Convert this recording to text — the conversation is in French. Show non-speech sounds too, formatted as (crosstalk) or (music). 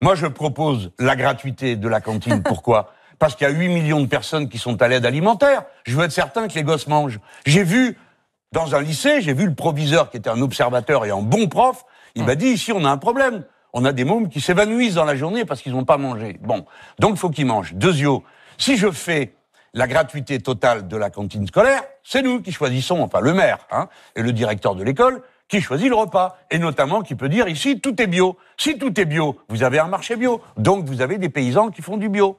Moi, je propose la gratuité de la cantine. (laughs) Pourquoi Parce qu'il y a 8 millions de personnes qui sont à l'aide alimentaire. Je veux être certain que les gosses mangent. J'ai vu, dans un lycée, j'ai vu le proviseur qui était un observateur et un bon prof. Il m'a dit, ici, on a un problème. On a des mômes qui s'évanouissent dans la journée parce qu'ils n'ont pas mangé. Bon, donc il faut qu'ils mangent. Deuxièmement, si je fais la gratuité totale de la cantine scolaire, c'est nous qui choisissons, enfin le maire hein, et le directeur de l'école, qui choisit le repas, et notamment qui peut dire ici, tout est bio. Si tout est bio, vous avez un marché bio, donc vous avez des paysans qui font du bio.